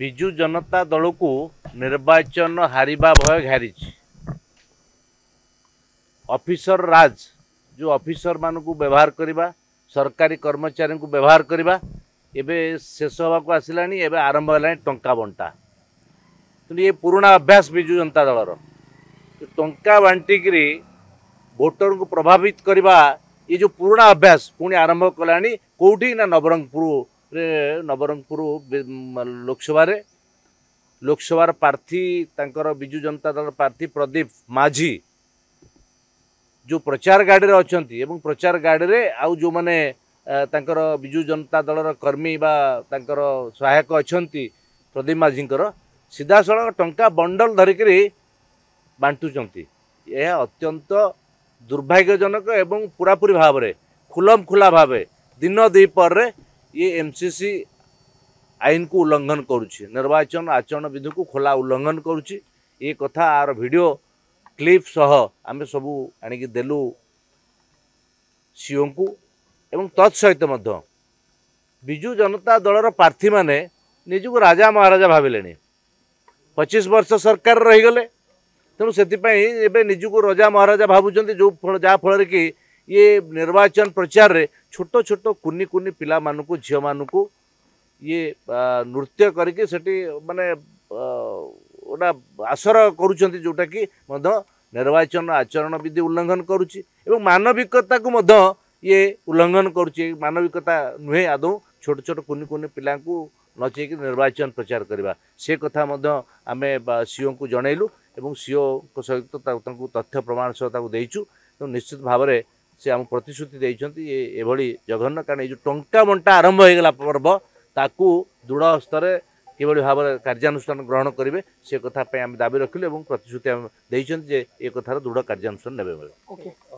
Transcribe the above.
ବିଜୁ ଜନତା ଦଳକୁ ନିର୍ବାଚନ ହାରିବା ଭୟ ଘାରିଛି ଅଫିସର ରାଜ ଯେଉଁ ଅଫିସରମାନଙ୍କୁ ବ୍ୟବହାର କରିବା ସରକାରୀ କର୍ମଚାରୀଙ୍କୁ ବ୍ୟବହାର କରିବା ଏବେ ଶେଷ ହେବାକୁ ଆସିଲାଣି ଏବେ ଆରମ୍ଭ ହେଲାଣି ଟଙ୍କା ବଣ୍ଟା ତେଣୁ ଏ ପୁରୁଣା ଅଭ୍ୟାସ ବିଜୁ ଜନତା ଦଳର ଟଙ୍କା ବାଣ୍ଟିକିରି ଭୋଟରଙ୍କୁ ପ୍ରଭାବିତ କରିବା ଏ ଯେଉଁ ପୁରୁଣା ଅଭ୍ୟାସ ପୁଣି ଆରମ୍ଭ କଲାଣି କେଉଁଠି ନା ନବରଙ୍ଗପୁର ନବରଙ୍ଗପୁର ଲୋକସଭାରେ ଲୋକସଭାର ପ୍ରାର୍ଥୀ ତାଙ୍କର ବିଜୁ ଜନତା ଦଳର ପ୍ରାର୍ଥୀ ପ୍ରଦୀପ ମାଝୀ ଯେଉଁ ପ୍ରଚାର ଗାଡ଼ିରେ ଅଛନ୍ତି ଏବଂ ପ୍ରଚାର ଗାଡ଼ିରେ ଆଉ ଯେଉଁମାନେ ତାଙ୍କର ବିଜୁ ଜନତା ଦଳର କର୍ମୀ ବା ତାଙ୍କର ସହାୟକ ଅଛନ୍ତି ପ୍ରଦୀପ ମାଝୀଙ୍କର ସିଧାସଳଖ ଟଙ୍କା ବଣ୍ଡଲ ଧରିକରି ବାଣ୍ଟୁଛନ୍ତି ଏହା ଅତ୍ୟନ୍ତ ଦୁର୍ଭାଗ୍ୟଜନକ ଏବଂ ପୁରାପୁରି ଭାବରେ ଖୁଲମ ଖୁଲା ଭାବେ ଦିନ ଦ୍ୱିପହରରେ ये एमसीसी ଆଇନକୁ ଉଲ୍ଲଙ୍ଘନ କରୁଛି ନିର୍ବାଚନ ଆଚରଣ ବିଧିକୁ ଖୋଲା ଉଲ୍ଲଙ୍ଘନ କରୁଛି ଏ କଥା ଆର ଭିଡ଼ିଓ କ୍ଲିପ୍ ସହ ଆମେ ସବୁ ଆଣିକି ଦେଲୁ ସିଓଙ୍କୁ ଏବଂ ତତ୍ସହିତ ମଧ୍ୟ ବିଜୁ ଜନତା ଦଳର ପ୍ରାର୍ଥୀମାନେ ନିଜକୁ ରାଜା ମହାରାଜା ଭାବିଲେଣି ପଚିଶ ବର୍ଷ ସରକାର ରହିଗଲେ ତେଣୁ ସେଥିପାଇଁ ଏବେ ନିଜକୁ ରଜା ମହାରାଜା ଭାବୁଛନ୍ତି ଯେଉଁ ଯାହାଫଳରେ କି ये निर्वाचन प्रचारले छोट छोटो कुनि कुनि पानी झि को ये नृत्य गरिक सि मसर गर्ुन जोटाकिवाचन आचरणविधि उल्लङ्घन गरु मतालङ्घन गरु मता नुहे आदौँ छोटो छोटो कुनि कुन पिया नचेक निर्वाचन प्रचार गरेको सथा सिओको जुन सिओ तथ्य प्रमाणसँग तो निश्चित भावना ସେ ଆମକୁ ପ୍ରତିଶ୍ରୁତି ଦେଇଛନ୍ତି ଏଭଳି ଜଘନ୍ୟ କାରଣ ଏଇ ଯେଉଁ ଟଙ୍କା ବଣ୍ଟା ଆରମ୍ଭ ହୋଇଗଲା ପର୍ବ ତାକୁ ଦୃଢ଼ ହସ୍ତରେ କିଭଳି ଭାବରେ କାର୍ଯ୍ୟାନୁଷ୍ଠାନ ଗ୍ରହଣ କରିବେ ସେ କଥା ପାଇଁ ଆମେ ଦାବି ରଖିଲୁ ଏବଂ ପ୍ରତିଶ୍ରୁତି ଆମେ ଦେଇଛନ୍ତି ଯେ ଏ କଥାର ଦୃଢ଼ କାର୍ଯ୍ୟାନୁଷ୍ଠାନ ନେବେ ବୋଲି